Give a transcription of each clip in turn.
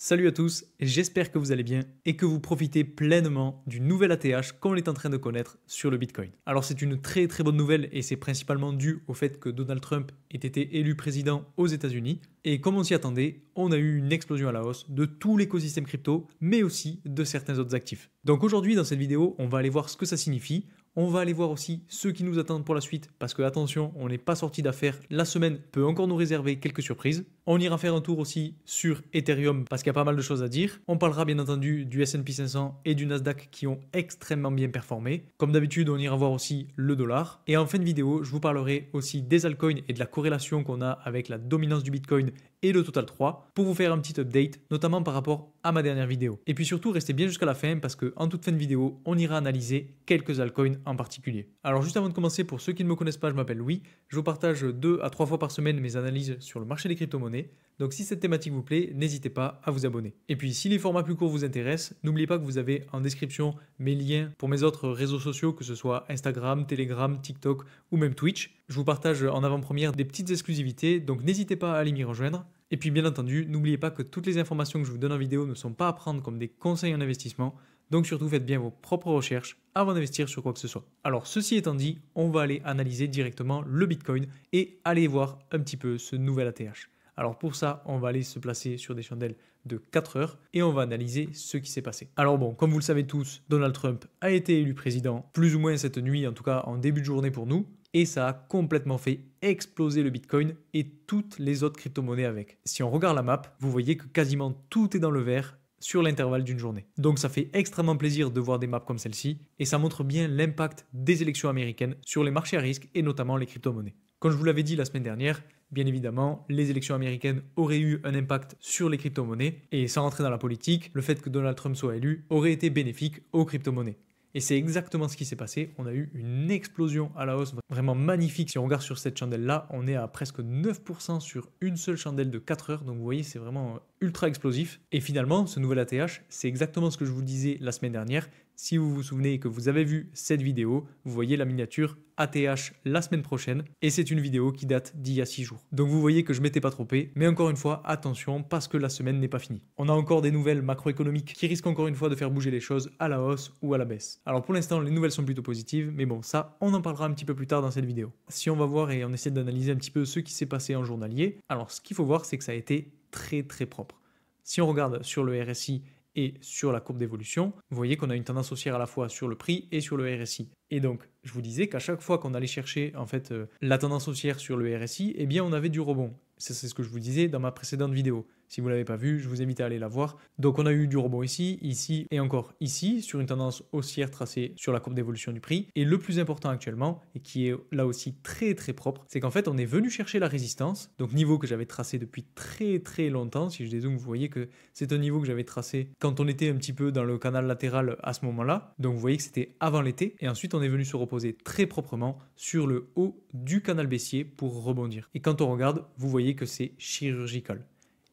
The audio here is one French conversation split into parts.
Salut à tous, j'espère que vous allez bien et que vous profitez pleinement du nouvel ATH qu'on est en train de connaître sur le Bitcoin. Alors c'est une très très bonne nouvelle et c'est principalement dû au fait que Donald Trump ait été élu président aux États-Unis et comme on s'y attendait, on a eu une explosion à la hausse de tout l'écosystème crypto mais aussi de certains autres actifs. Donc aujourd'hui dans cette vidéo, on va aller voir ce que ça signifie, on va aller voir aussi ceux qui nous attendent pour la suite, parce que attention, on n'est pas sorti d'affaires. La semaine peut encore nous réserver quelques surprises. On ira faire un tour aussi sur Ethereum, parce qu'il y a pas mal de choses à dire. On parlera bien entendu du SP 500 et du Nasdaq qui ont extrêmement bien performé. Comme d'habitude, on ira voir aussi le dollar. Et en fin de vidéo, je vous parlerai aussi des altcoins et de la corrélation qu'on a avec la dominance du Bitcoin et le total 3 pour vous faire un petit update, notamment par rapport à ma dernière vidéo. Et puis surtout, restez bien jusqu'à la fin parce que en toute fin de vidéo, on ira analyser quelques altcoins en particulier. Alors juste avant de commencer, pour ceux qui ne me connaissent pas, je m'appelle Louis. Je vous partage deux à trois fois par semaine mes analyses sur le marché des crypto-monnaies. Donc si cette thématique vous plaît, n'hésitez pas à vous abonner. Et puis si les formats plus courts vous intéressent, n'oubliez pas que vous avez en description mes liens pour mes autres réseaux sociaux, que ce soit Instagram, Telegram, TikTok ou même Twitch. Je vous partage en avant-première des petites exclusivités, donc n'hésitez pas à aller m'y rejoindre. Et puis bien entendu, n'oubliez pas que toutes les informations que je vous donne en vidéo ne sont pas à prendre comme des conseils en investissement, donc surtout faites bien vos propres recherches avant d'investir sur quoi que ce soit. Alors ceci étant dit, on va aller analyser directement le Bitcoin et aller voir un petit peu ce nouvel ATH. Alors pour ça, on va aller se placer sur des chandelles de 4 heures et on va analyser ce qui s'est passé. Alors bon, comme vous le savez tous, Donald Trump a été élu président plus ou moins cette nuit, en tout cas en début de journée pour nous et ça a complètement fait exploser le Bitcoin et toutes les autres crypto-monnaies avec. Si on regarde la map, vous voyez que quasiment tout est dans le vert sur l'intervalle d'une journée. Donc ça fait extrêmement plaisir de voir des maps comme celle-ci et ça montre bien l'impact des élections américaines sur les marchés à risque et notamment les crypto-monnaies. Comme je vous l'avais dit la semaine dernière, bien évidemment, les élections américaines auraient eu un impact sur les crypto-monnaies et sans rentrer dans la politique, le fait que Donald Trump soit élu aurait été bénéfique aux crypto-monnaies. Et c'est exactement ce qui s'est passé. On a eu une explosion à la hausse vraiment magnifique. Si on regarde sur cette chandelle-là, on est à presque 9% sur une seule chandelle de 4 heures. Donc vous voyez, c'est vraiment ultra explosif. Et finalement, ce nouvel ATH, c'est exactement ce que je vous disais la semaine dernière. Si vous vous souvenez que vous avez vu cette vidéo, vous voyez la miniature ATH la semaine prochaine et c'est une vidéo qui date d'il y a 6 jours. Donc vous voyez que je m'étais pas trompé, mais encore une fois, attention parce que la semaine n'est pas finie. On a encore des nouvelles macroéconomiques qui risquent encore une fois de faire bouger les choses à la hausse ou à la baisse. Alors pour l'instant, les nouvelles sont plutôt positives, mais bon, ça, on en parlera un petit peu plus tard dans cette vidéo. Si on va voir et on essaie d'analyser un petit peu ce qui s'est passé en journalier, alors ce qu'il faut voir, c'est que ça a été très très propre. Si on regarde sur le RSI et sur la courbe d'évolution, vous voyez qu'on a une tendance haussière à la fois sur le prix et sur le RSI. Et donc, je vous disais qu'à chaque fois qu'on allait chercher en fait euh, la tendance haussière sur le RSI, eh bien on avait du rebond. C'est ce que je vous disais dans ma précédente vidéo. Si vous ne l'avez pas vu, je vous invite à aller la voir. Donc on a eu du rebond ici, ici et encore ici, sur une tendance haussière tracée sur la courbe d'évolution du prix. Et le plus important actuellement, et qui est là aussi très très propre, c'est qu'en fait on est venu chercher la résistance, donc niveau que j'avais tracé depuis très très longtemps. Si je dézoome, vous voyez que c'est un niveau que j'avais tracé quand on était un petit peu dans le canal latéral à ce moment-là. Donc vous voyez que c'était avant l'été. Et ensuite on est venu se reposer très proprement sur le haut du canal baissier pour rebondir. Et quand on regarde, vous voyez que c'est chirurgical.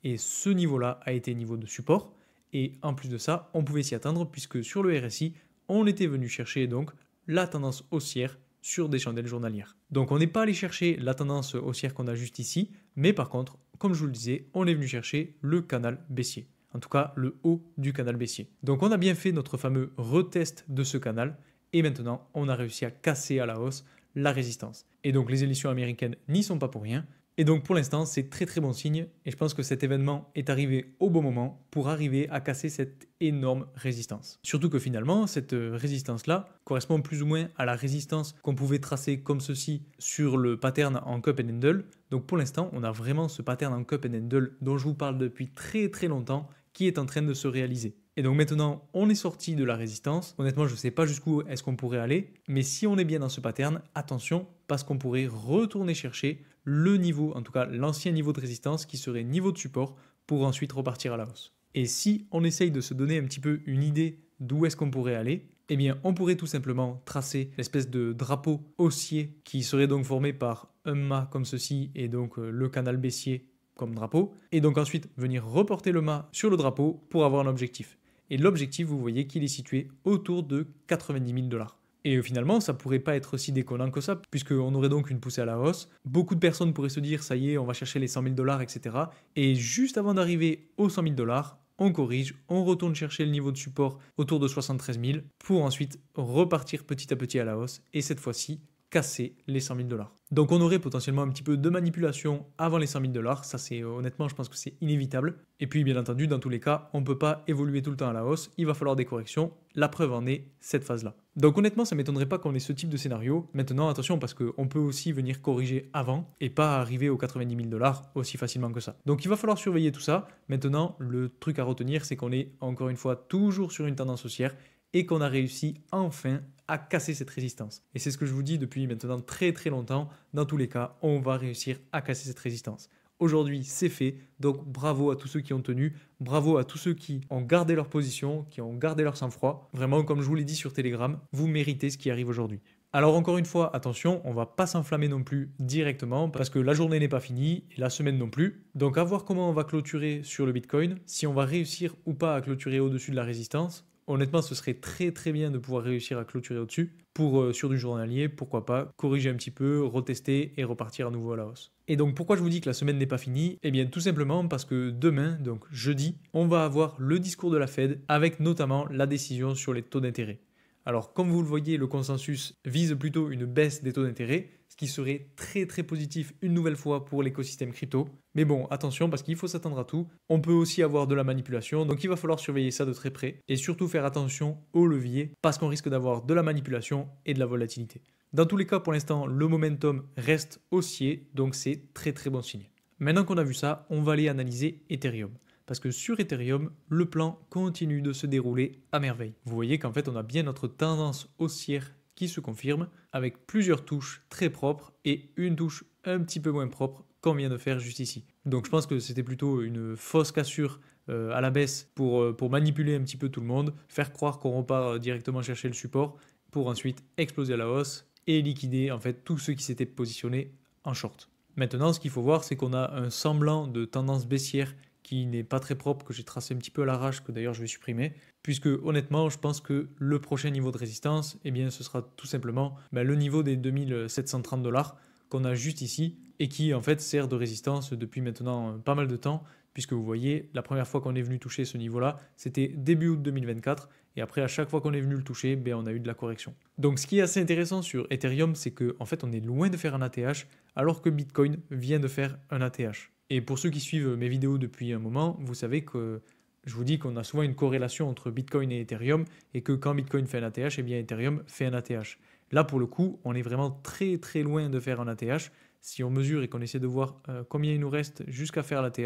Et ce niveau-là a été niveau de support. Et en plus de ça, on pouvait s'y attendre puisque sur le RSI, on était venu chercher donc la tendance haussière sur des chandelles journalières. Donc on n'est pas allé chercher la tendance haussière qu'on a juste ici, mais par contre, comme je vous le disais, on est venu chercher le canal baissier. En tout cas, le haut du canal baissier. Donc on a bien fait notre fameux retest de ce canal, et maintenant on a réussi à casser à la hausse la résistance. Et donc les élections américaines n'y sont pas pour rien, et donc pour l'instant, c'est très très bon signe et je pense que cet événement est arrivé au bon moment pour arriver à casser cette énorme résistance. Surtout que finalement, cette euh, résistance-là correspond plus ou moins à la résistance qu'on pouvait tracer comme ceci sur le pattern en cup and handle. Donc pour l'instant, on a vraiment ce pattern en cup and handle dont je vous parle depuis très très longtemps qui est en train de se réaliser. Et donc maintenant, on est sorti de la résistance. Honnêtement, je ne sais pas jusqu'où est-ce qu'on pourrait aller, mais si on est bien dans ce pattern, attention, parce qu'on pourrait retourner chercher le niveau, en tout cas l'ancien niveau de résistance qui serait niveau de support pour ensuite repartir à la hausse. Et si on essaye de se donner un petit peu une idée d'où est-ce qu'on pourrait aller, eh bien on pourrait tout simplement tracer l'espèce de drapeau haussier qui serait donc formé par un mât comme ceci et donc euh, le canal baissier comme drapeau, et donc ensuite venir reporter le mât sur le drapeau pour avoir un objectif. Et l'objectif, vous voyez qu'il est situé autour de 90 000 dollars. Et finalement, ça pourrait pas être si déconnant que ça, puisqu'on aurait donc une poussée à la hausse. Beaucoup de personnes pourraient se dire, ça y est, on va chercher les 100 000 dollars, etc. Et juste avant d'arriver aux 100 000 dollars, on corrige, on retourne chercher le niveau de support autour de 73 000 pour ensuite repartir petit à petit à la hausse et cette fois-ci casser les 100 000 dollars. Donc on aurait potentiellement un petit peu de manipulation avant les 100 000 dollars, ça c'est euh, honnêtement je pense que c'est inévitable. Et puis bien entendu dans tous les cas on ne peut pas évoluer tout le temps à la hausse, il va falloir des corrections, la preuve en est cette phase-là. Donc honnêtement ça m'étonnerait pas qu'on ait ce type de scénario. Maintenant attention parce qu'on peut aussi venir corriger avant et pas arriver aux 90 000 dollars aussi facilement que ça. Donc il va falloir surveiller tout ça. Maintenant le truc à retenir c'est qu'on est encore une fois toujours sur une tendance haussière et qu'on a réussi enfin à casser cette résistance. Et c'est ce que je vous dis depuis maintenant très très longtemps. Dans tous les cas, on va réussir à casser cette résistance. Aujourd'hui, c'est fait. Donc bravo à tous ceux qui ont tenu, bravo à tous ceux qui ont gardé leur position, qui ont gardé leur sang-froid. Vraiment, comme je vous l'ai dit sur Telegram, vous méritez ce qui arrive aujourd'hui. Alors encore une fois, attention, on va pas s'enflammer non plus directement parce que la journée n'est pas finie et la semaine non plus. Donc à voir comment on va clôturer sur le Bitcoin, si on va réussir ou pas à clôturer au-dessus de la résistance honnêtement, ce serait très très bien de pouvoir réussir à clôturer au-dessus pour euh, sur du journalier, pourquoi pas corriger un petit peu, retester et repartir à nouveau à la hausse. Et donc pourquoi je vous dis que la semaine n'est pas finie Eh bien tout simplement parce que demain, donc jeudi, on va avoir le discours de la Fed avec notamment la décision sur les taux d'intérêt. Alors comme vous le voyez, le consensus vise plutôt une baisse des taux d'intérêt, ce qui serait très très positif une nouvelle fois pour l'écosystème crypto. Mais bon, attention parce qu'il faut s'attendre à tout. On peut aussi avoir de la manipulation, donc il va falloir surveiller ça de très près et surtout faire attention au levier parce qu'on risque d'avoir de la manipulation et de la volatilité. Dans tous les cas, pour l'instant, le momentum reste haussier, donc c'est très très bon signe. Maintenant qu'on a vu ça, on va aller analyser Ethereum parce que sur Ethereum, le plan continue de se dérouler à merveille. Vous voyez qu'en fait, on a bien notre tendance haussière qui se confirme avec plusieurs touches très propres et une touche un petit peu moins propre qu'on vient de faire juste ici. Donc je pense que c'était plutôt une fausse cassure euh, à la baisse pour, euh, pour manipuler un petit peu tout le monde, faire croire qu'on repart euh, directement chercher le support pour ensuite exploser à la hausse et liquider en fait tous ceux qui s'étaient positionnés en short. Maintenant, ce qu'il faut voir, c'est qu'on a un semblant de tendance baissière qui n'est pas très propre, que j'ai tracé un petit peu à l'arrache, que d'ailleurs je vais supprimer, puisque honnêtement, je pense que le prochain niveau de résistance, eh bien, ce sera tout simplement bah, le niveau des 2730 dollars qu'on a juste ici et qui en fait sert de résistance depuis maintenant euh, pas mal de temps, puisque vous voyez, la première fois qu'on est venu toucher ce niveau-là, c'était début août 2024, et après à chaque fois qu'on est venu le toucher, ben, on a eu de la correction. Donc ce qui est assez intéressant sur Ethereum, c'est qu'en en fait on est loin de faire un ATH, alors que Bitcoin vient de faire un ATH. Et pour ceux qui suivent mes vidéos depuis un moment, vous savez que je vous dis qu'on a souvent une corrélation entre Bitcoin et Ethereum et que quand Bitcoin fait un ATH, et eh bien Ethereum fait un ATH. Là, pour le coup, on est vraiment très très loin de faire un ATH. Si on mesure et qu'on essaie de voir euh, combien il nous reste jusqu'à faire l'ATH,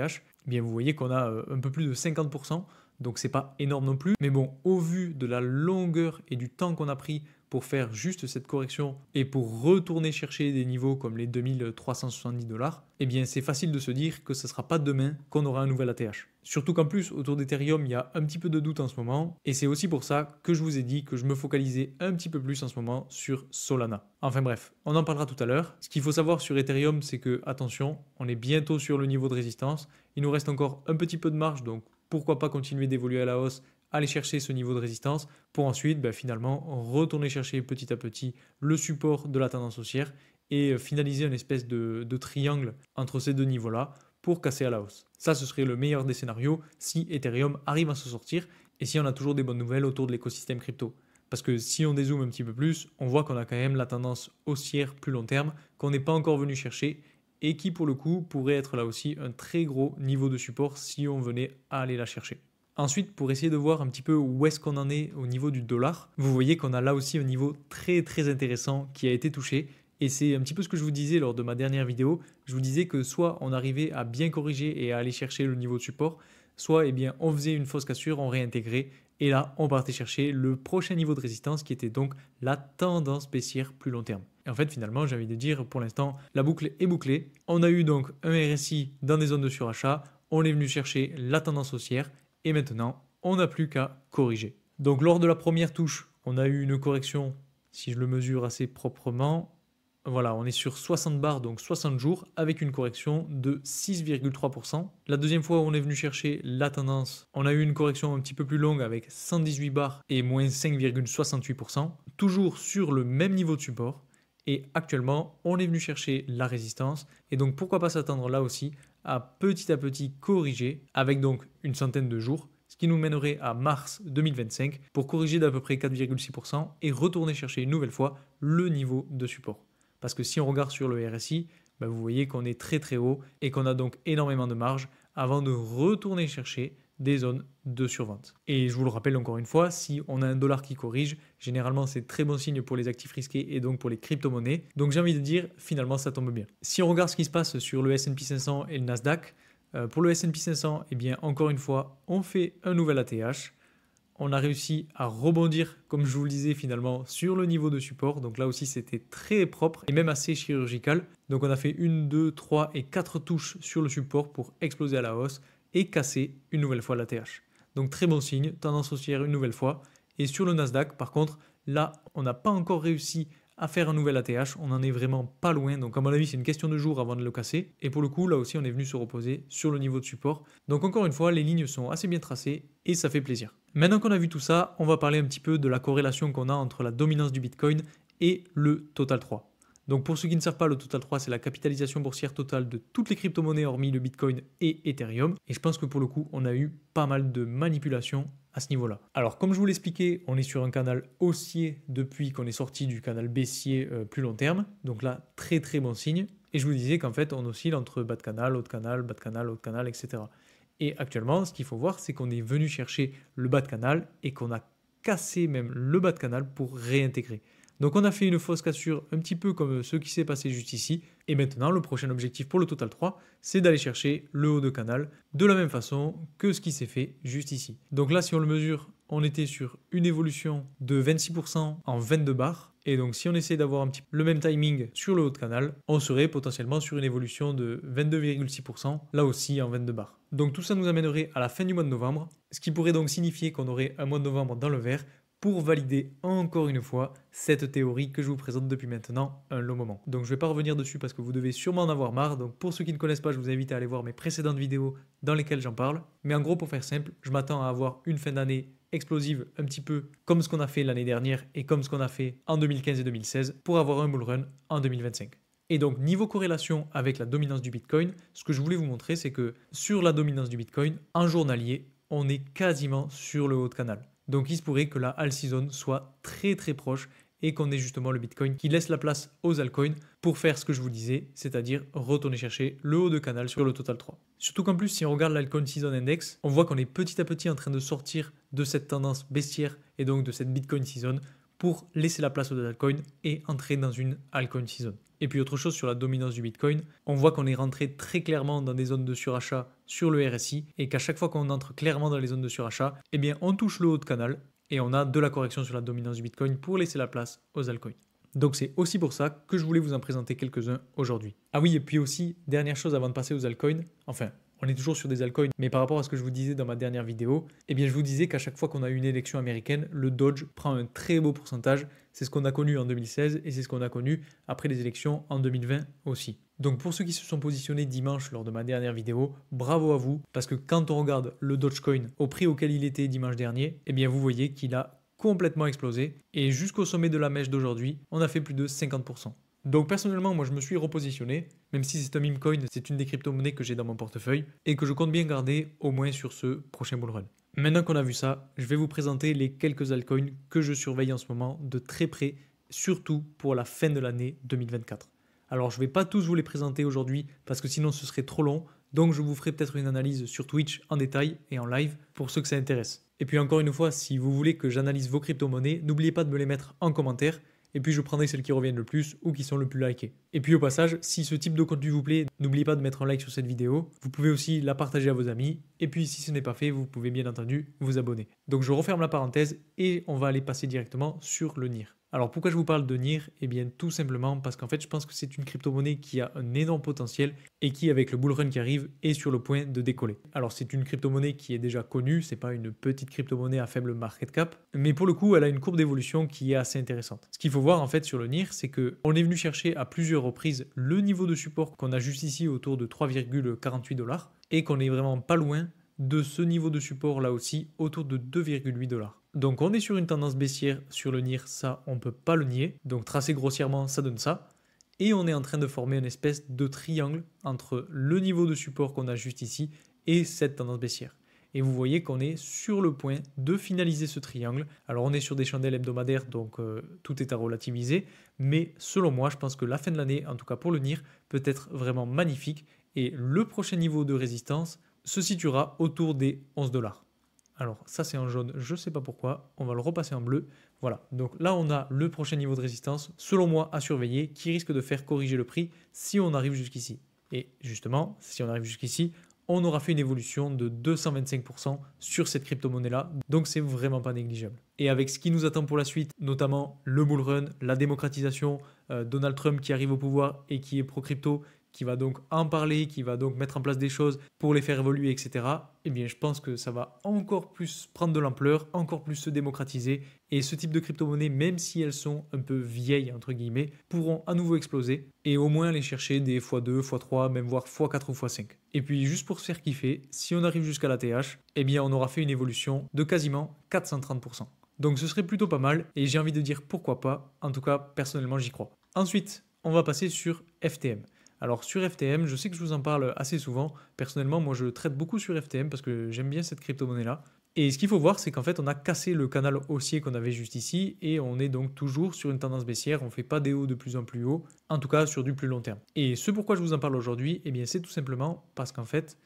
eh bien vous voyez qu'on a euh, un peu plus de 50%, donc c'est pas énorme non plus. Mais bon, au vu de la longueur et du temps qu'on a pris pour faire juste cette correction et pour retourner chercher des niveaux comme les 2370 dollars, eh bien c'est facile de se dire que ce ne sera pas demain qu'on aura un nouvel ATH. Surtout qu'en plus, autour d'Ethereum, il y a un petit peu de doute en ce moment, et c'est aussi pour ça que je vous ai dit que je me focalisais un petit peu plus en ce moment sur Solana. Enfin bref, on en parlera tout à l'heure. Ce qu'il faut savoir sur Ethereum, c'est que, attention, on est bientôt sur le niveau de résistance, il nous reste encore un petit peu de marge, donc pourquoi pas continuer d'évoluer à la hausse aller chercher ce niveau de résistance pour ensuite bah, finalement retourner chercher petit à petit le support de la tendance haussière et euh, finaliser une espèce de, de triangle entre ces deux niveaux-là pour casser à la hausse. Ça, ce serait le meilleur des scénarios si Ethereum arrive à se sortir et si on a toujours des bonnes nouvelles autour de l'écosystème crypto. Parce que si on dézoome un petit peu plus, on voit qu'on a quand même la tendance haussière plus long terme qu'on n'est pas encore venu chercher et qui pour le coup pourrait être là aussi un très gros niveau de support si on venait à aller la chercher. Ensuite, pour essayer de voir un petit peu où est-ce qu'on en est au niveau du dollar, vous voyez qu'on a là aussi un niveau très très intéressant qui a été touché. Et c'est un petit peu ce que je vous disais lors de ma dernière vidéo. Je vous disais que soit on arrivait à bien corriger et à aller chercher le niveau de support, soit eh bien, on faisait une fausse cassure, on réintégrait, et là on partait chercher le prochain niveau de résistance qui était donc la tendance baissière plus long terme. Et en fait finalement j'ai envie de dire pour l'instant la boucle est bouclée, on a eu donc un RSI dans des zones de surachat, on est venu chercher la tendance haussière et maintenant, on n'a plus qu'à corriger. Donc lors de la première touche, on a eu une correction, si je le mesure assez proprement. Voilà, on est sur 60 bars, donc 60 jours, avec une correction de 6,3%. La deuxième fois, on est venu chercher la tendance. On a eu une correction un petit peu plus longue avec 118 bars et moins 5,68%, toujours sur le même niveau de support. Et actuellement, on est venu chercher la résistance. Et donc, pourquoi pas s'attendre là aussi petit à petit corriger avec donc une centaine de jours, ce qui nous mènerait à mars 2025 pour corriger d'à peu près 4,6% et retourner chercher une nouvelle fois le niveau de support. Parce que si on regarde sur le RSI, ben vous voyez qu'on est très très haut et qu'on a donc énormément de marge avant de retourner chercher des zones de survente. Et je vous le rappelle encore une fois, si on a un dollar qui corrige, généralement c'est très bon signe pour les actifs risqués et donc pour les crypto-monnaies. Donc j'ai envie de dire, finalement ça tombe bien. Si on regarde ce qui se passe sur le SP 500 et le Nasdaq, euh, pour le SP 500, eh bien encore une fois, on fait un nouvel ATH. On a réussi à rebondir, comme je vous le disais finalement, sur le niveau de support. Donc là aussi, c'était très propre et même assez chirurgical. Donc on a fait une, deux, trois et quatre touches sur le support pour exploser à la hausse et casser une nouvelle fois la Donc très bon signe, tendance haussière une nouvelle fois. Et sur le Nasdaq, par contre, là, on n'a pas encore réussi à faire un nouvel ATH, on n'en est vraiment pas loin, donc à mon avis c'est une question de jour avant de le casser, et pour le coup là aussi on est venu se reposer sur le niveau de support, donc encore une fois les lignes sont assez bien tracées et ça fait plaisir. Maintenant qu'on a vu tout ça, on va parler un petit peu de la corrélation qu'on a entre la dominance du Bitcoin et le Total 3. Donc pour ceux qui ne savent pas, le total 3, c'est la capitalisation boursière totale de toutes les crypto-monnaies hormis le Bitcoin et Ethereum. Et je pense que pour le coup, on a eu pas mal de manipulations à ce niveau-là. Alors comme je vous l'expliquais, on est sur un canal haussier depuis qu'on est sorti du canal baissier euh, plus long terme. Donc là, très très bon signe. Et je vous disais qu'en fait, on oscille entre bas de canal, haut de canal, bas de canal, haut de canal, etc. Et actuellement, ce qu'il faut voir, c'est qu'on est venu chercher le bas de canal et qu'on a cassé même le bas de canal pour réintégrer. Donc on a fait une fausse cassure un petit peu comme ce qui s'est passé juste ici. Et maintenant, le prochain objectif pour le total 3, c'est d'aller chercher le haut de canal de la même façon que ce qui s'est fait juste ici. Donc là, si on le mesure, on était sur une évolution de 26% en 22 bars. Et donc si on essaie d'avoir un petit le même timing sur le haut de canal, on serait potentiellement sur une évolution de 22,6%, là aussi en 22 bars. Donc tout ça nous amènerait à la fin du mois de novembre, ce qui pourrait donc signifier qu'on aurait un mois de novembre dans le vert pour valider encore une fois cette théorie que je vous présente depuis maintenant un long moment. Donc je ne vais pas revenir dessus parce que vous devez sûrement en avoir marre, donc pour ceux qui ne connaissent pas, je vous invite à aller voir mes précédentes vidéos dans lesquelles j'en parle. Mais en gros, pour faire simple, je m'attends à avoir une fin d'année explosive un petit peu comme ce qu'on a fait l'année dernière et comme ce qu'on a fait en 2015 et 2016 pour avoir un bull run en 2025. Et donc niveau corrélation avec la dominance du Bitcoin, ce que je voulais vous montrer c'est que sur la dominance du Bitcoin, en journalier, on est quasiment sur le haut de canal. Donc il se pourrait que la alt season soit très très proche et qu'on ait justement le Bitcoin qui laisse la place aux altcoins pour faire ce que je vous disais, c'est-à-dire retourner chercher le haut de canal sur le total 3. Surtout qu'en plus, si on regarde l'alcoin season index, on voit qu'on est petit à petit en train de sortir de cette tendance bestiaire et donc de cette Bitcoin season pour laisser la place aux altcoins et entrer dans une altcoin season. Et puis autre chose sur la dominance du Bitcoin, on voit qu'on est rentré très clairement dans des zones de surachat sur le RSI et qu'à chaque fois qu'on entre clairement dans les zones de surachat, eh bien on touche le haut de canal et on a de la correction sur la dominance du Bitcoin pour laisser la place aux altcoins. Donc c'est aussi pour ça que je voulais vous en présenter quelques-uns aujourd'hui. Ah oui, et puis aussi, dernière chose avant de passer aux altcoins, enfin on est toujours sur des altcoins, mais par rapport à ce que je vous disais dans ma dernière vidéo, eh bien je vous disais qu'à chaque fois qu'on a une élection américaine, le Dodge prend un très beau pourcentage. C'est ce qu'on a connu en 2016 et c'est ce qu'on a connu après les élections en 2020 aussi. Donc pour ceux qui se sont positionnés dimanche lors de ma dernière vidéo, bravo à vous, parce que quand on regarde le Dogecoin au prix auquel il était dimanche dernier, eh bien vous voyez qu'il a complètement explosé et jusqu'au sommet de la mèche d'aujourd'hui, on a fait plus de 50%. Donc personnellement, moi je me suis repositionné, même si c'est un meme coin, c'est une des crypto-monnaies que j'ai dans mon portefeuille et que je compte bien garder au moins sur ce prochain bull run. Maintenant qu'on a vu ça, je vais vous présenter les quelques altcoins que je surveille en ce moment de très près, surtout pour la fin de l'année 2024. Alors je ne vais pas tous vous les présenter aujourd'hui parce que sinon ce serait trop long, donc je vous ferai peut-être une analyse sur Twitch en détail et en live pour ceux que ça intéresse. Et puis encore une fois, si vous voulez que j'analyse vos crypto-monnaies, n'oubliez pas de me les mettre en commentaire et puis je prendrai celles qui reviennent le plus ou qui sont le plus likées. Et puis au passage, si ce type de contenu vous plaît, n'oubliez pas de mettre un like sur cette vidéo, vous pouvez aussi la partager à vos amis, et puis si ce n'est pas fait, vous pouvez bien entendu vous abonner. Donc je referme la parenthèse et on va aller passer directement sur le NIR. Alors pourquoi je vous parle de NIR Eh bien tout simplement parce qu'en fait je pense que c'est une crypto-monnaie qui a un énorme potentiel et qui avec le bull run qui arrive est sur le point de décoller. Alors c'est une crypto-monnaie qui est déjà connue, c'est pas une petite crypto-monnaie à faible market cap, mais pour le coup elle a une courbe d'évolution qui est assez intéressante. Ce qu'il faut voir en fait sur le NIR, c'est que est venu chercher à plusieurs reprises le niveau de support qu'on a juste ici autour de 3,48 dollars et qu'on est vraiment pas loin de ce niveau de support là aussi autour de 2,8 dollars. Donc on est sur une tendance baissière sur le NIR, ça on ne peut pas le nier. Donc tracé grossièrement, ça donne ça. Et on est en train de former une espèce de triangle entre le niveau de support qu'on a juste ici et cette tendance baissière. Et vous voyez qu'on est sur le point de finaliser ce triangle. Alors on est sur des chandelles hebdomadaires, donc euh, tout est à relativiser. Mais selon moi, je pense que la fin de l'année, en tout cas pour le NIR, peut être vraiment magnifique. Et le prochain niveau de résistance, se situera autour des 11 dollars. Alors ça c'est en jaune, je ne sais pas pourquoi, on va le repasser en bleu. Voilà, donc là on a le prochain niveau de résistance, selon moi à surveiller, qui risque de faire corriger le prix si on arrive jusqu'ici. Et justement, si on arrive jusqu'ici, on aura fait une évolution de 225% sur cette crypto-monnaie-là, donc c'est vraiment pas négligeable. Et avec ce qui nous attend pour la suite, notamment le bull run, la démocratisation, euh, Donald Trump qui arrive au pouvoir et qui est pro-crypto, qui va donc en parler, qui va donc mettre en place des choses pour les faire évoluer, etc., eh bien je pense que ça va encore plus prendre de l'ampleur, encore plus se démocratiser, et ce type de crypto-monnaies, même si elles sont un peu vieilles, entre guillemets, pourront à nouveau exploser, et au moins aller chercher des x2, x3, même voire x4 ou x5. Et puis juste pour se faire kiffer, si on arrive jusqu'à la TH, eh bien on aura fait une évolution de quasiment 430%. Donc ce serait plutôt pas mal, et j'ai envie de dire pourquoi pas, en tout cas personnellement j'y crois. Ensuite, on va passer sur FTM. Alors sur FTM, je sais que je vous en parle assez souvent. Personnellement, moi je traite beaucoup sur FTM parce que j'aime bien cette crypto-monnaie-là. Et ce qu'il faut voir, c'est qu'en fait, on a cassé le canal haussier qu'on avait juste ici et on est donc toujours sur une tendance baissière. On ne fait pas des hauts de plus en plus haut, en tout cas sur du plus long terme. Et ce pourquoi je vous en parle aujourd'hui, et eh bien c'est tout simplement parce qu'en fait,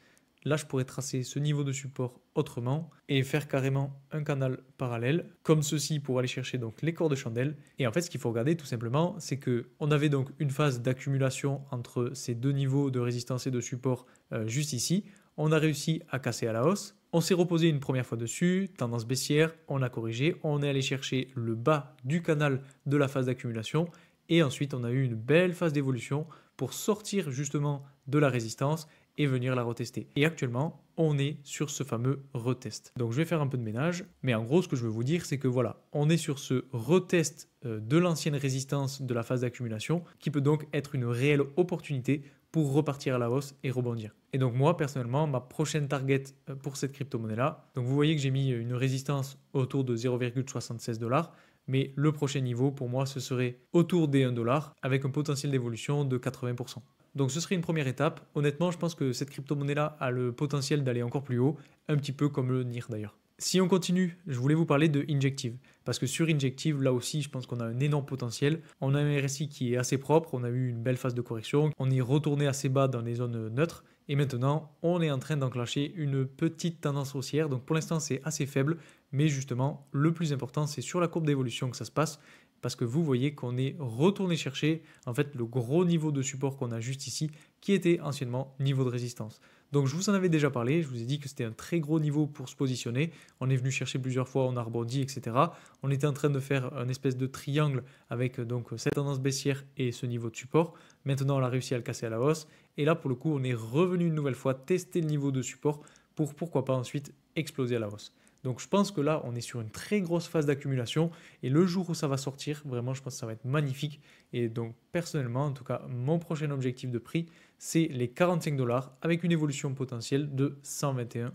Là, je pourrais tracer ce niveau de support autrement et faire carrément un canal parallèle comme ceci pour aller chercher donc les corps de chandelle. Et en fait, ce qu'il faut regarder tout simplement, c'est que on avait donc une phase d'accumulation entre ces deux niveaux de résistance et de support euh, juste ici. On a réussi à casser à la hausse. On s'est reposé une première fois dessus, tendance baissière, on a corrigé, on est allé chercher le bas du canal de la phase d'accumulation et ensuite on a eu une belle phase d'évolution pour sortir justement de la résistance et venir la retester. Et actuellement, on est sur ce fameux retest. Donc je vais faire un peu de ménage, mais en gros ce que je veux vous dire c'est que voilà, on est sur ce retest euh, de l'ancienne résistance de la phase d'accumulation qui peut donc être une réelle opportunité pour repartir à la hausse et rebondir. Et donc moi personnellement, ma prochaine target euh, pour cette crypto-monnaie là, donc vous voyez que j'ai mis euh, une résistance autour de 0,76 dollars, mais le prochain niveau pour moi ce serait autour des 1 dollar avec un potentiel d'évolution de 80%. Donc ce serait une première étape. Honnêtement, je pense que cette crypto-monnaie-là a le potentiel d'aller encore plus haut, un petit peu comme le NIR d'ailleurs. Si on continue, je voulais vous parler de Injective. Parce que sur Injective, là aussi, je pense qu'on a un énorme potentiel. On a un RSI qui est assez propre, on a eu une belle phase de correction, on est retourné assez bas dans les zones neutres. Et maintenant, on est en train d'enclencher une petite tendance haussière. Donc pour l'instant, c'est assez faible. Mais justement, le plus important, c'est sur la courbe d'évolution que ça se passe parce que vous voyez qu'on est retourné chercher en fait le gros niveau de support qu'on a juste ici qui était anciennement niveau de résistance. Donc je vous en avais déjà parlé, je vous ai dit que c'était un très gros niveau pour se positionner. On est venu chercher plusieurs fois, on a rebondi, etc. On était en train de faire un espèce de triangle avec donc cette tendance baissière et ce niveau de support. Maintenant on a réussi à le casser à la hausse. Et là pour le coup on est revenu une nouvelle fois tester le niveau de support pour pourquoi pas ensuite exploser à la hausse. Donc je pense que là, on est sur une très grosse phase d'accumulation. Et le jour où ça va sortir, vraiment, je pense que ça va être magnifique. Et donc personnellement, en tout cas, mon prochain objectif de prix, c'est les 45 dollars avec une évolution potentielle de 121%.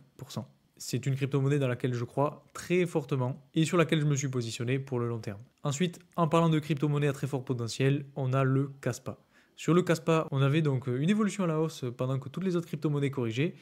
C'est une crypto-monnaie dans laquelle je crois très fortement et sur laquelle je me suis positionné pour le long terme. Ensuite, en parlant de crypto-monnaie à très fort potentiel, on a le CASPA. Sur le CASPA, on avait donc une évolution à la hausse pendant que toutes les autres crypto-monnaies corrigeaient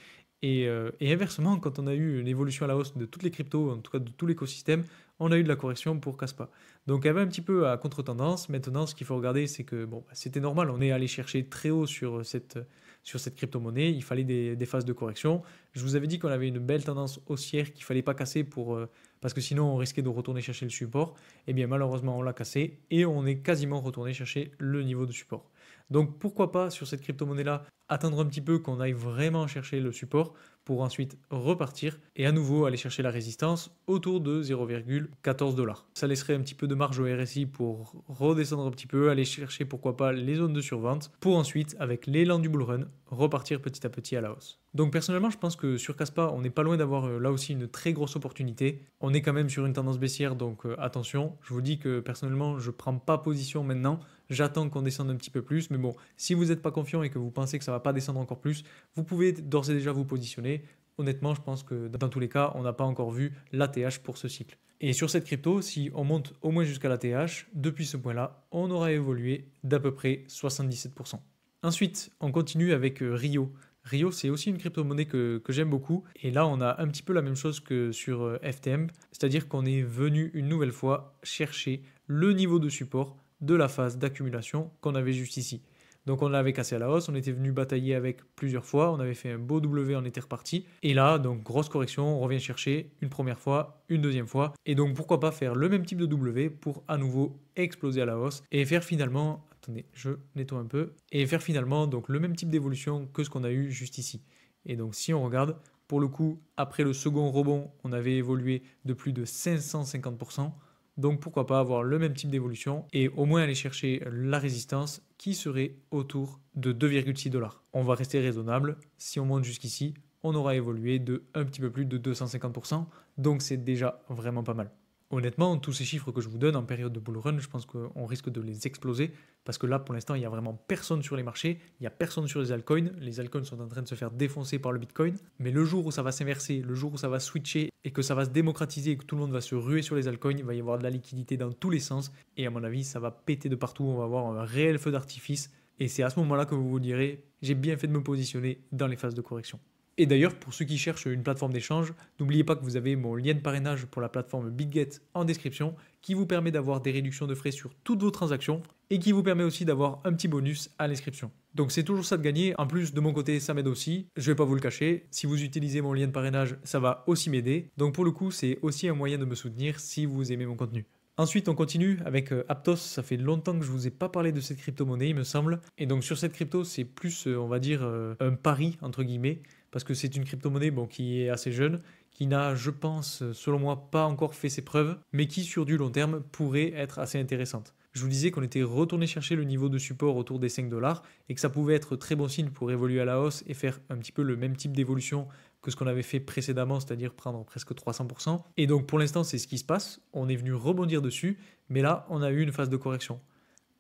euh, et, inversement, quand on a eu une évolution à la hausse de toutes les cryptos, en tout cas de tout l'écosystème, on a eu de la correction pour Caspa. Donc elle va un petit peu à contre-tendance. Maintenant, ce qu'il faut regarder, c'est que bon, bah, c'était normal, on est allé chercher très haut sur cette, sur cette crypto-monnaie, il fallait des, phases de correction. Je vous avais dit qu'on avait une belle tendance haussière qu'il fallait pas casser pour, euh, parce que sinon on risquait de retourner chercher le support. Et eh bien malheureusement, on l'a cassé et on est quasiment retourné chercher le niveau de support. Donc pourquoi pas sur cette crypto-monnaie-là attendre un petit peu qu'on aille vraiment chercher le support pour ensuite repartir et à nouveau aller chercher la résistance autour de 0,14 dollars. Ça laisserait un petit peu de marge au RSI pour redescendre un petit peu, aller chercher pourquoi pas les zones de survente pour ensuite avec l'élan du bull run repartir petit à petit à la hausse. Donc personnellement, je pense que sur Caspa, on n'est pas loin d'avoir euh, là aussi une très grosse opportunité. On est quand même sur une tendance baissière donc euh, attention, je vous dis que personnellement, je ne prends pas position maintenant J'attends qu'on descende un petit peu plus, mais bon, si vous n'êtes pas confiant et que vous pensez que ça ne va pas descendre encore plus, vous pouvez d'ores et déjà vous positionner. Honnêtement, je pense que dans tous les cas, on n'a pas encore vu l'ATH pour ce cycle. Et sur cette crypto, si on monte au moins jusqu'à l'ATH, depuis ce point-là, on aura évolué d'à peu près 77%. Ensuite, on continue avec euh, Rio. Rio, c'est aussi une crypto-monnaie que, que j'aime beaucoup. Et là, on a un petit peu la même chose que sur euh, FTM, c'est-à-dire qu'on est venu une nouvelle fois chercher le niveau de support de la phase d'accumulation qu'on avait juste ici. Donc on l'avait cassé à la hausse, on était venu batailler avec plusieurs fois, on avait fait un beau W, on était reparti. Et là, donc grosse correction, on revient chercher une première fois, une deuxième fois. Et donc pourquoi pas faire le même type de W pour à nouveau exploser à la hausse et faire finalement, attendez, je nettoie un peu, et faire finalement donc le même type d'évolution que ce qu'on a eu juste ici. Et donc si on regarde, pour le coup, après le second rebond, on avait évolué de plus de 550%. Donc pourquoi pas avoir le même type d'évolution et au moins aller chercher la résistance qui serait autour de 2,6 dollars. On va rester raisonnable. Si on monte jusqu'ici, on aura évolué de un petit peu plus de 250%. Donc c'est déjà vraiment pas mal honnêtement, tous ces chiffres que je vous donne en période de bull run, je pense qu'on risque de les exploser parce que là, pour l'instant, il n'y a vraiment personne sur les marchés, il n'y a personne sur les altcoins. Les altcoins sont en train de se faire défoncer par le bitcoin. Mais le jour où ça va s'inverser, le jour où ça va switcher et que ça va se démocratiser et que tout le monde va se ruer sur les altcoins, il va y avoir de la liquidité dans tous les sens. Et à mon avis, ça va péter de partout. On va avoir un réel feu d'artifice. Et c'est à ce moment-là que vous vous direz, j'ai bien fait de me positionner dans les phases de correction. Et d'ailleurs, pour ceux qui cherchent une plateforme d'échange, n'oubliez pas que vous avez mon lien de parrainage pour la plateforme BitGet en description qui vous permet d'avoir des réductions de frais sur toutes vos transactions et qui vous permet aussi d'avoir un petit bonus à l'inscription. Donc c'est toujours ça de gagner. En plus, de mon côté, ça m'aide aussi. Je ne vais pas vous le cacher. Si vous utilisez mon lien de parrainage, ça va aussi m'aider. Donc pour le coup, c'est aussi un moyen de me soutenir si vous aimez mon contenu. Ensuite, on continue avec euh, Aptos. Ça fait longtemps que je ne vous ai pas parlé de cette crypto-monnaie, il me semble. Et donc sur cette crypto, c'est plus, euh, on va dire, euh, un pari, entre guillemets parce que c'est une crypto-monnaie qui est assez jeune, qui n'a, je pense, selon moi, pas encore fait ses preuves, mais qui, sur du long terme, pourrait être assez intéressante. Je vous disais qu'on était retourné chercher le niveau de support autour des 5 dollars et que ça pouvait être très bon signe pour évoluer à la hausse et faire un petit peu le même type d'évolution que ce qu'on avait fait précédemment, c'est-à-dire prendre presque 300%. Et donc pour l'instant, c'est ce qui se passe. On est venu rebondir dessus, mais là, on a eu une phase de correction.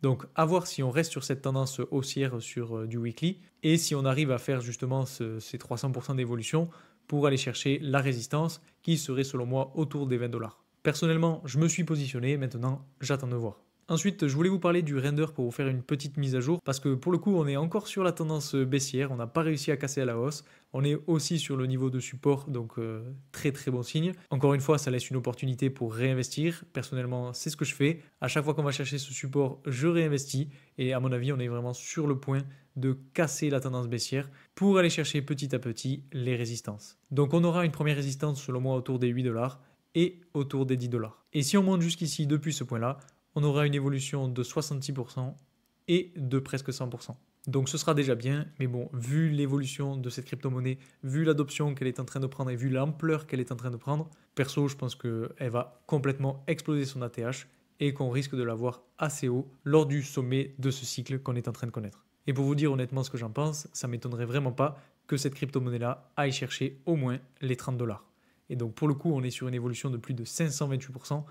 Donc à voir si on reste sur cette tendance haussière sur euh, du weekly et si on arrive à faire justement ces 300% d'évolution pour aller chercher la résistance qui serait selon moi autour des 20 dollars. Personnellement, je me suis positionné, maintenant j'attends de voir. Ensuite, je voulais vous parler du render pour vous faire une petite mise à jour parce que pour le coup, on est encore sur la tendance euh, baissière, on n'a pas réussi à casser à la hausse. On est aussi sur le niveau de support, donc euh, très très bon signe. Encore une fois, ça laisse une opportunité pour réinvestir. Personnellement, c'est ce que je fais. À chaque fois qu'on va chercher ce support, je réinvestis et à mon avis, on est vraiment sur le point de casser la tendance baissière pour aller chercher petit à petit les résistances. Donc on aura une première résistance selon moi autour des 8 dollars et autour des 10 dollars. Et si on monte jusqu'ici depuis ce point-là, on aura une évolution de 66% et de presque 100%. Donc ce sera déjà bien, mais bon, vu l'évolution de cette crypto-monnaie, vu l'adoption qu'elle est en train de prendre et vu l'ampleur qu'elle est en train de prendre, perso, je pense qu'elle va complètement exploser son ATH et qu'on risque de la voir assez haut lors du sommet de ce cycle qu'on est en train de connaître. Et pour vous dire honnêtement ce que j'en pense, ça m'étonnerait vraiment pas que cette crypto-monnaie-là aille chercher au moins les 30 dollars. Et donc pour le coup, on est sur une évolution de plus de 528%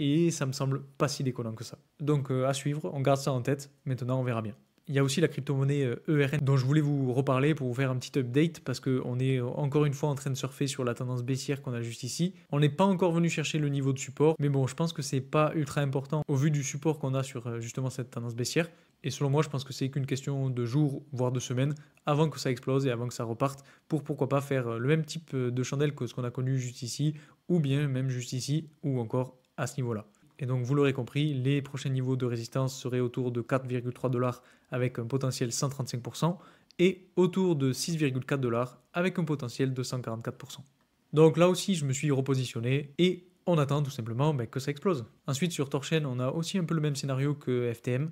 et ça me semble pas si déconnant que ça. Donc euh, à suivre, on garde ça en tête, maintenant on verra bien. Il y a aussi la crypto-monnaie ERN euh, e dont je voulais vous reparler pour vous faire un petit update parce qu'on est euh, encore une fois en train de surfer sur la tendance baissière qu'on a juste ici. On n'est pas encore venu chercher le niveau de support, mais bon, je pense que c'est pas ultra important au vu du support qu'on a sur justement cette tendance baissière. Et selon moi, je pense que c'est qu'une question de jours, voire de semaines, avant que ça explose et avant que ça reparte, pour pourquoi pas faire le même type de chandelle que ce qu'on a connu juste ici, ou bien même juste ici, ou encore ce niveau-là. Et donc vous l'aurez compris, les prochains niveaux de résistance seraient autour de 4,3 dollars avec un potentiel 135% et autour de 6,4 dollars avec un potentiel de 144%. Donc là aussi je me suis repositionné et on attend tout simplement ben, que ça explose. Ensuite sur Torchain on a aussi un peu le même scénario que FTM.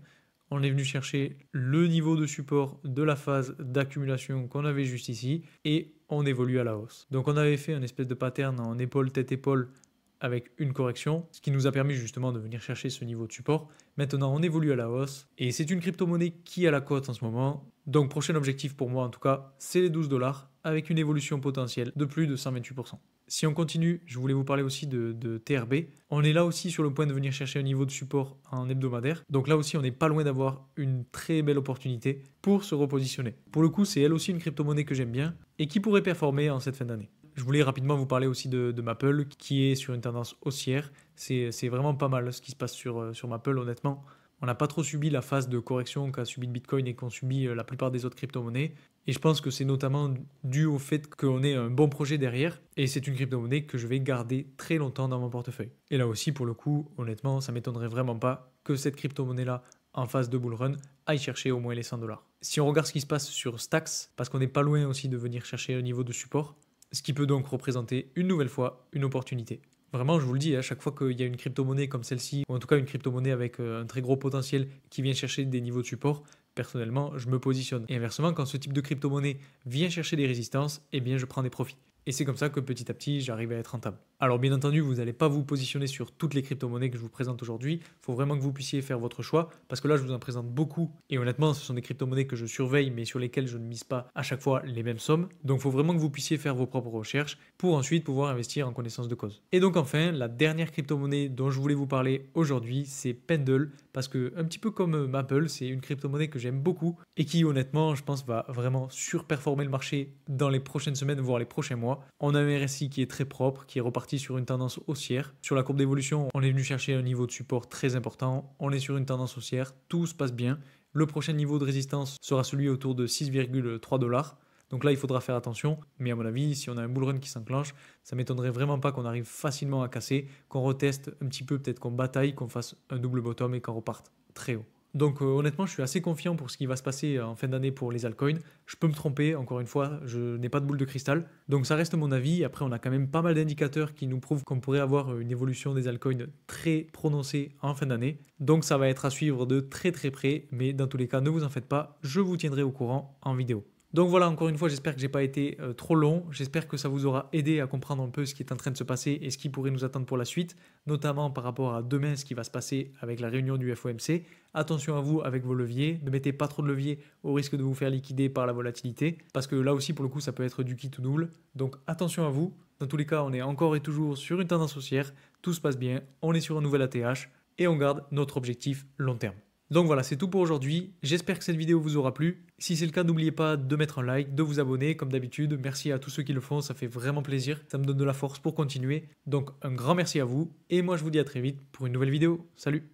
On est venu chercher le niveau de support de la phase d'accumulation qu'on avait juste ici et on évolue à la hausse. Donc on avait fait un espèce de pattern en épaule-tête-épaule épaule tête épaule avec une correction, ce qui nous a permis justement de venir chercher ce niveau de support. Maintenant, on évolue à la hausse et c'est une crypto-monnaie qui a la cote en ce moment. Donc, prochain objectif pour moi en tout cas, c'est les 12 dollars avec une évolution potentielle de plus de 128%. Si on continue, je voulais vous parler aussi de, de, TRB. On est là aussi sur le point de venir chercher un niveau de support en hebdomadaire. Donc là aussi, on n'est pas loin d'avoir une très belle opportunité pour se repositionner. Pour le coup, c'est elle aussi une crypto-monnaie que j'aime bien et qui pourrait performer en cette fin d'année. Je voulais rapidement vous parler aussi de, Maple qui est sur une tendance haussière. C'est vraiment pas mal ce qui se passe sur, euh, sur Maple, honnêtement. On n'a pas trop subi la phase de correction qu'a subi Bitcoin et qu'ont subi euh, la plupart des autres crypto-monnaies. Et je pense que c'est notamment dû au fait qu'on ait un bon projet derrière. Et c'est une crypto-monnaie que je vais garder très longtemps dans mon portefeuille. Et là aussi, pour le coup, honnêtement, ça m'étonnerait vraiment pas que cette crypto-monnaie-là, en phase de bull run, aille chercher au moins les 100 dollars. Si on regarde ce qui se passe sur Stax, parce qu'on n'est pas loin aussi de venir chercher un niveau de support, ce qui peut donc représenter une nouvelle fois une opportunité. Vraiment, je vous le dis, à hein, chaque fois qu'il y a une crypto-monnaie comme celle-ci, ou en tout cas une crypto-monnaie avec euh, un très gros potentiel qui vient chercher des niveaux de support, personnellement, je me positionne. Et inversement, quand ce type de crypto-monnaie vient chercher des résistances, eh bien, je prends des profits. Et c'est comme ça que petit à petit, j'arrive à être rentable. Alors bien entendu, vous n'allez pas vous positionner sur toutes les crypto-monnaies que je vous présente aujourd'hui. Il faut vraiment que vous puissiez faire votre choix parce que là, je vous en présente beaucoup. Et honnêtement, ce sont des crypto-monnaies que je surveille mais sur lesquelles je ne mise pas à chaque fois les mêmes sommes. Donc il faut vraiment que vous puissiez faire vos propres recherches pour ensuite pouvoir investir en connaissance de cause. Et donc enfin, la dernière crypto-monnaie dont je voulais vous parler aujourd'hui, c'est Pendle parce que un petit peu comme euh, Maple, c'est une crypto-monnaie que j'aime beaucoup et qui honnêtement, je pense, va vraiment surperformer le marché dans les prochaines semaines, voire les prochains mois. On a un RSI qui est très propre, qui est reparti sur une tendance haussière. Sur la courbe d'évolution, on est venu chercher un niveau de support très important. On est sur une tendance haussière. Tout se passe bien. Le prochain niveau de résistance sera celui autour de 6,3 dollars. Donc là, il faudra faire attention. Mais à mon avis, si on a un bull run qui s'enclenche, ça m'étonnerait vraiment pas qu'on arrive facilement à casser, qu'on reteste un petit peu, peut-être qu'on bataille, qu'on fasse un double bottom et qu'on reparte très haut. Donc euh, honnêtement, je suis assez confiant pour ce qui va se passer en fin d'année pour les altcoins. Je peux me tromper, encore une fois, je n'ai pas de boule de cristal. Donc ça reste mon avis. Après, on a quand même pas mal d'indicateurs qui nous prouvent qu'on pourrait avoir une évolution des altcoins très prononcée en fin d'année. Donc ça va être à suivre de très très près. Mais dans tous les cas, ne vous en faites pas, je vous tiendrai au courant en vidéo. Donc voilà, encore une fois, j'espère que j'ai pas été euh, trop long. J'espère que ça vous aura aidé à comprendre un peu ce qui est en train de se passer et ce qui pourrait nous attendre pour la suite, notamment par rapport à demain ce qui va se passer avec la réunion du FOMC. Attention à vous avec vos leviers, ne mettez pas trop de leviers au risque de vous faire liquider par la volatilité, parce que là aussi pour le coup ça peut être du kit ou double. Donc attention à vous. Dans tous les cas, on est encore et toujours sur une tendance haussière, tout se passe bien, on est sur un nouvel ATH et on garde notre objectif long terme. Donc voilà, c'est tout pour aujourd'hui. J'espère que cette vidéo vous aura plu. Si c'est le cas, n'oubliez pas de mettre un like, de vous abonner comme d'habitude. Merci à tous ceux qui le font, ça fait vraiment plaisir. Ça me donne de la force pour continuer. Donc un grand merci à vous. Et moi, je vous dis à très vite pour une nouvelle vidéo. Salut